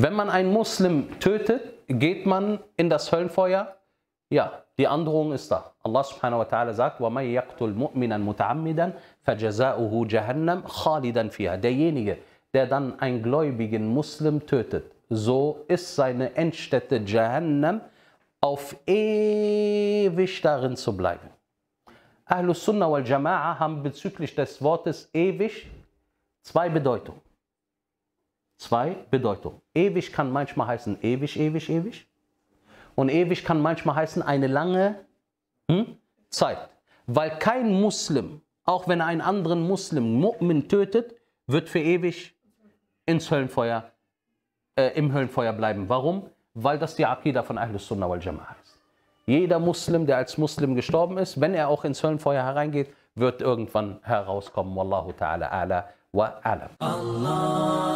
Wenn man einen Muslim tötet, geht man in das Höllenfeuer? Ja, die Androhung ist da. Allah subhanahu wa ta'ala sagt, وَمَنْ يَقْتُلْ مُؤْمِنًا مُتَعَمِّدًا فَجَزَاؤُهُ جَهَنَّمْ خَالِدًا فِيهَا Derjenige, der dann einen gläubigen Muslim tötet, so ist seine Endstätte Jahannam auf ewig darin zu bleiben. Ahlus Sunnah wal Jama'ah haben bezüglich des Wortes ewig zwei Bedeutungen. Zwei, Bedeutungen. Ewig kann manchmal heißen ewig, ewig, ewig. Und ewig kann manchmal heißen eine lange hm, Zeit. Weil kein Muslim, auch wenn er einen anderen Muslim, Mu'min tötet, wird für ewig ins Höllenfeuer, äh, im Höllenfeuer bleiben. Warum? Weil das die Aqidah von Ahlus Sunnah wal Jama'ah ist. Jeder Muslim, der als Muslim gestorben ist, wenn er auch ins Höllenfeuer hereingeht, wird irgendwann herauskommen. Wallahu ta'ala ala wa alam. Allah.